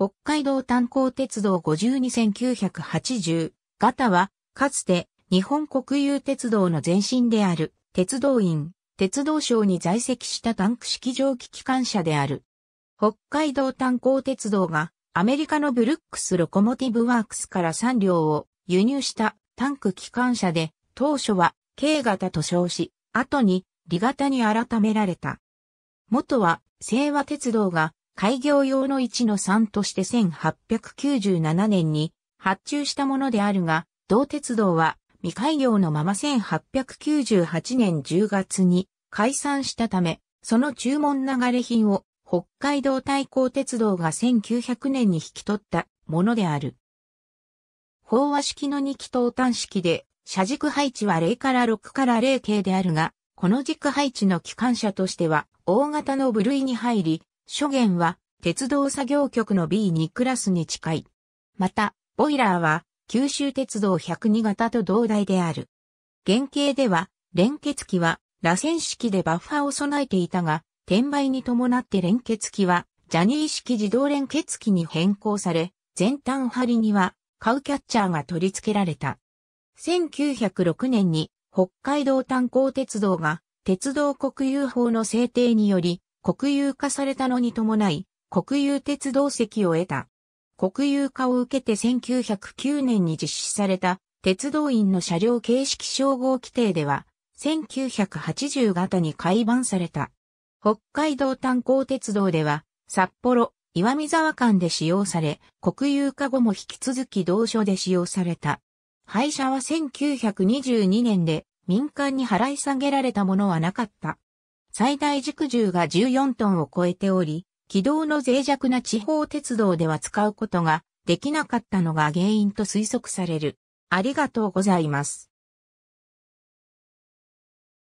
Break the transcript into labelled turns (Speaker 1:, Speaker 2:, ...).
Speaker 1: 北海道炭鉱鉄道5 2 9 8 0型は、かつて日本国有鉄道の前身である鉄道院、鉄道省に在籍したタンク式蒸気機関車である。北海道炭鉱鉄道がアメリカのブルックスロコモティブワークスから3両を輸入したタンク機関車で当初は K 型と称し、後に理型に改められた。元は清和鉄道が開業用の1の3として1897年に発注したものであるが、同鉄道は未開業のまま1898年10月に解散したため、その注文流れ品を北海道対抗鉄道が1900年に引き取ったものである。飽和式の2気筒端式で、車軸配置は0から6から0系であるが、この軸配置の機関車としては、大型の部類に入り、諸元は鉄道作業局の B2 クラスに近い。また、ボイラーは九州鉄道102型と同大である。原型では、連結機は螺旋式でバッファーを備えていたが、転売に伴って連結機はジャニー式自動連結機に変更され、前端張りにはカウキャッチャーが取り付けられた。1906年に北海道炭鉱鉄道が鉄道国有法の制定により国有化されたのに伴い、国有鉄道席を得た。国有化を受けて1909年に実施された鉄道員の車両形式称号規定では、1980型に改版された。北海道炭鉱鉄道では、札幌、岩見沢間で使用され、国有化後も引き続き同所で使用された。廃車は1922年で民間に払い下げられたものはなかった。最大軸重が14トンを超えており、軌道の脆弱な地方鉄道では使うことができなかったのが原因と推測される。ありがとうございます。